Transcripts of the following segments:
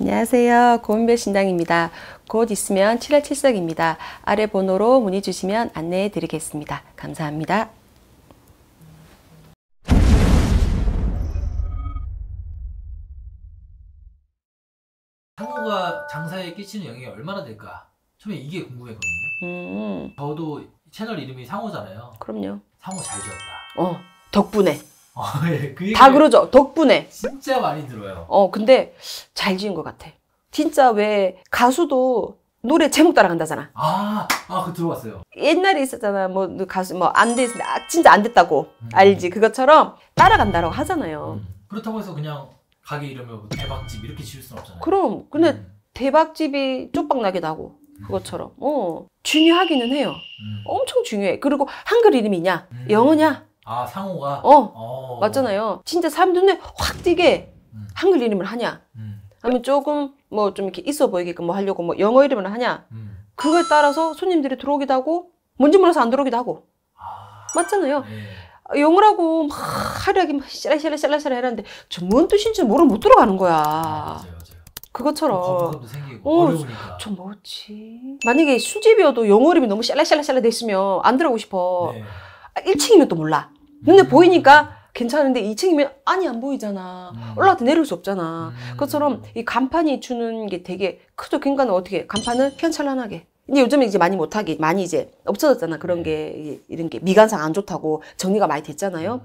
안녕하세요. 고은별 신당입니다. 곧 있으면 7월 7석입니다. 아래 번호로 문의 주시면 안내해 드리겠습니다. 감사합니다. 향후가 장사에 끼치는 영향이 얼마나 될까? 처음에 이게 궁금했거든요. 음. 저도 채널 이름이 상호잖아요. 그럼요. 상호 잘 지었다. 어, 덕분에. 어, 예, 그다 그러죠. 덕분에. 진짜 많이 들어요. 어, 근데 잘 지은 것 같아. 진짜 왜 가수도 노래 제목 따라간다잖아. 아, 아, 그 들어봤어요. 옛날에 있었잖아. 뭐 가수 뭐 안 돼, 아, 진짜 안 됐다고 음. 알지. 그것처럼 따라간다라고 하잖아요. 음. 그렇다고 해서 그냥 가게 이름을 뭐 대박집 이렇게 지을 수는 없잖아요. 그럼 근데 음. 대박집이 쪽박 나게 나고 그것처럼 어 중요하기는 해요. 음. 엄청 중요해. 그리고 한글 이름이냐 음. 영어냐 아 상호가? 어, 오. 어. 맞잖아요. 진짜 사람들 눈에 확 띄게 음. 한글 이름을 하냐? 음. 아니면 조금 뭐 좀 이렇게 있어 보이게끔 뭐 하려고 뭐 영어 이름을 하냐? 음. 그걸 따라서 손님들이 들어오기도 하고 뭔지 몰라서 안 들어오기도 하고 아. 맞잖아요. 네. 아, 영어라고 막화려기게막 샤라샤라샤라샤라 해라는데 저 뭔 뜻인지 모르못 들어가는 거야. 아, 맞아요, 맞아요. 그것처럼 그 어, 저 뭐지? 만약에 수집이어도 영어 이름이 너무 샬라샬라샬라 돼 있으면 안 들어가고 싶어. 네. 1층이면 아, 또 몰라. 눈에 보이니까 괜찮은데 2층이면 아니 안 보이잖아. 음. 올라가도 내려올 수 없잖아. 음. 그것처럼 이 간판이 주는 게 되게 크죠. 그러니까 어떻게 간판을 편찬란하게. 근데 요즘에 이제 많이 못하게 많이 이제 없어졌잖아. 그런 네. 게 이런 게 미관상 안 좋다고 정리가 많이 됐잖아요.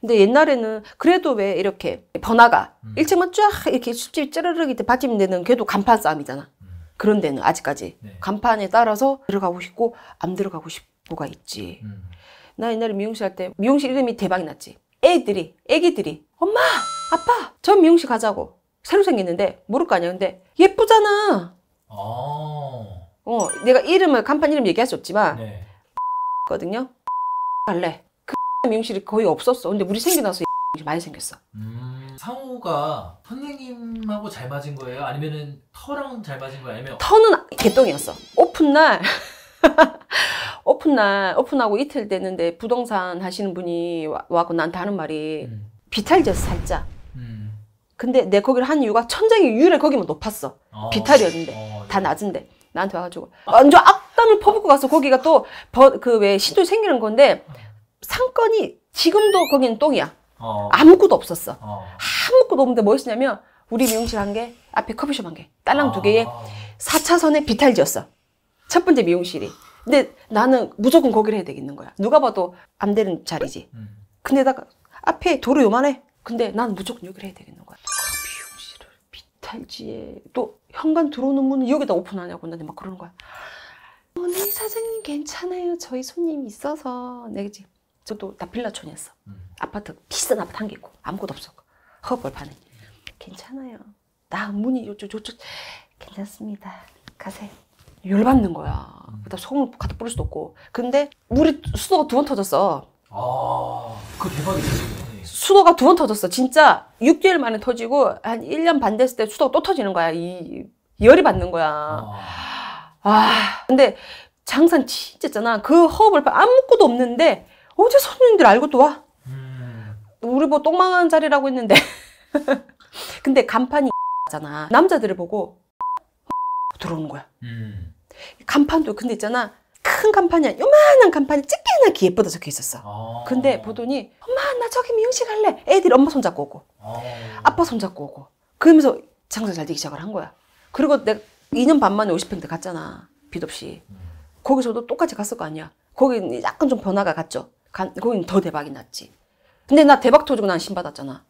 근데 옛날에는 그래도 왜 이렇게 번화가 음. 1층만 쫙 이렇게 숲집 찌르르기 때 밭집 내는 걔도 간판 싸움이잖아. 음. 그런 데는 아직까지 네. 간판에 따라서 들어가고 싶고 안 들어가고 싶고가 있지. 음. 나 옛날에 미용실 할 때 미용실 이름이 대박이 났지. 애들이, 애기들이 엄마, 아빠, 저 미용실 가자고. 새로 생겼는데 모를 거 아니야. 근데 예쁘잖아. 아. 어, 내가 이름을 간판 이름 얘기할 수 없지만 네. 거든요. 갈래. 그 미용실이 거의 없었어. 근데 우리 생겨나서 많이 생겼어. 음, 상호가 선생님하고 잘 맞은 거예요? 아니면은 터랑 잘 맞은 거예요? 아니면 터는 개똥이었어. 오픈 날 오픈 날 오픈하고 이틀 됐는데 부동산 하시는 분이 와, 와고 난 다른 말이 음. 비탈이었어 살짝. 음. 근데 내 거기를 한 이유가 천장이 유일하 거기만 높았어. 어. 비탈이었는데 어, 예. 다 낮은데 나한테 와가지고 완전 악담을 퍼붓고 가서 거기가 또 그왜 신조 생기는 건데 상권이 지금도 거기는 똥이야. 어. 아무것도 없었어. 어. 아무것도 없는데 뭐었냐면 우리 미용실 한 개, 앞에 커피숍 한 개, 딸랑 두 아. 개에 4차선에 비탈지였어. 첫 번째 미용실이. 근데 나는 무조건 거기를 해야 되겠는 거야. 누가 봐도 안 되는 자리지. 음. 근데 나 앞에 도로 요만해. 근데 난 무조건 여기를 해야 되겠는 거야. 미용실을 비탈지에 또 현관 들어오는 문은 여기다 오픈하냐고 나한테 막 그러는 거야. 오늘 사장님 괜찮아요. 저희 손님 있어서 내지. 저도 다 빌라촌이었어. 음. 아파트 비싼 아파트 한 개 있고 아무것도 없어. 허벌판에 괜찮아요. 나 문이 요쪽 요쪽 괜찮습니다. 가세요. 열받는 거야. 음. 그다 소금을 갖 뿌릴 수도 없고. 근데 물이 수도가 두 번 터졌어. 아, 그 대박이지. 수도가 두 번 터졌어. 진짜 6개월 만에 터지고 한 1년 반 됐을 때 수도가 또 터지는 거야. 이 열이 받는 거야. 아, 아 근데 장사 진짜 있잖아. 그 허업을 아무것도 없는데 어제 손님들 알고 또 와. 음. 우리 뭐 똥망한 자리라고 했는데. 근데 간판이 잖아. 남자들을 보고 들어오는 거야. 음. 간판도 근데 있잖아 큰 간판이야 요만한 간판이 찌게나게 예쁘다 적혀 있었어 아 근데 보더니 엄마 나 저기 미용실 갈래 애들이 엄마 손잡고 오고 아 아빠 손잡고 오고 그러면서 장사 잘 되기 시작을 한 거야 그리고 내가 2년 반 만에 50평대 갔잖아 빚 없이 거기서도 똑같이 갔을 거 아니야 거긴 약간 좀 변화가 갔죠 간, 거긴 더 대박이 났지 근데 나 대박 터지고 난 신받았잖아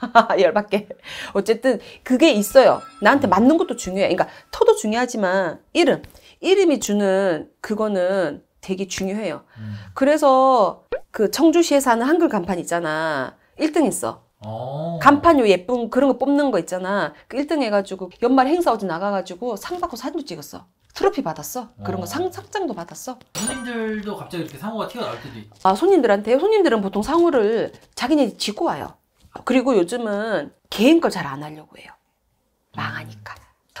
열받게. 어쨌든 그게 있어요. 나한테 음. 맞는 것도 중요해. 그러니까 터도 중요하지만 이름. 이름이 주는 그거는 되게 중요해요. 음. 그래서 그 청주시에 사는 한글 간판 있잖아. 1등 있어 오. 어. 간판 요 예쁜 그런 거 뽑는 거 있잖아. 그 1등 해가지고 연말 행사 어디 나가가지고 상 받고 사진도 찍었어. 트로피 받았어. 그런 거 어. 상, 상장도 받았어. 손님들도 갑자기 이렇게 상호가 튀어나올 때도 있지. 아, 손님들한테요? 손님들은 보통 상호를 자기네 짓고 와요. 그리고 요즘은 개인 걸 잘 안 하려고 해요. 망하니까.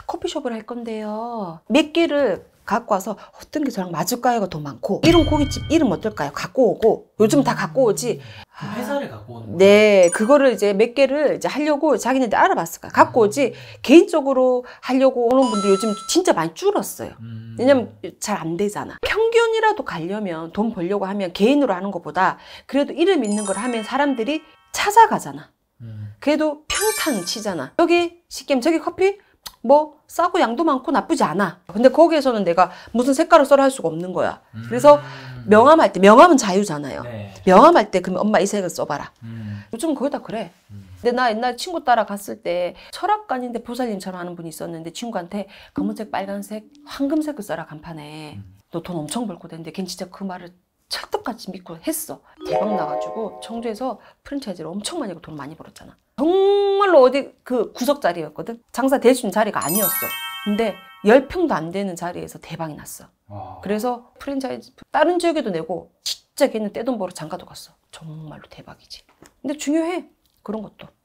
커피숍을 할 건데요. 몇 개를 갖고 와서 어떤 게 저랑 맞을까요가 더 많고 이런 고깃집 이름 어떨까요? 갖고 오고 요즘 다 갖고 오지 그 회사를 갖고 오는 거예요? 네 그거를 이제 몇 개를 이제 하려고 자기네들 알아봤을 거야 갖고 오지 개인적으로 하려고 오는 분들 요즘 진짜 많이 줄었어요 음. 왜냐면 잘 안 되잖아 평균이라도 가려면 돈 벌려고 하면 개인으로 하는 것보다 그래도 이름 있는 걸 하면 사람들이 찾아가잖아. 음. 그래도 평탄 치잖아. 여기 식김, 저기 커피 뭐 싸고 양도 많고 나쁘지 않아. 근데 거기에서는 내가 무슨 색깔을 써라 할 수가 없는 거야. 그래서 음. 명함할 때 명함은 자유잖아요. 네. 명함할 때 그럼 엄마 이 색을 써봐라. 음. 요즘은 거의 다 그래. 근데 나 옛날 친구 따라 갔을 때 철학관인데 보살님처럼 하는 분이 있었는데 친구한테 검은색, 빨간색, 황금색을 써라 간판에. 너 돈 엄청 벌고 되는데 걘 진짜 그 말을 찰떡같이 믿고 했어. 대박 나가지고 청주에서 프랜차이즈를 엄청 많이 하고 돈 많이 벌었잖아. 정말로 어디 그 구석 자리였거든. 장사 대신 자리가 아니었어. 근데 열평도안 되는 자리에서 대박이 났어. 와. 그래서 프랜차이즈 다른 지역에도 내고 진짜 걔는 떼돈 벌어 장가도 갔어. 정말로 대박이지. 근데 중요해. 그런 것도.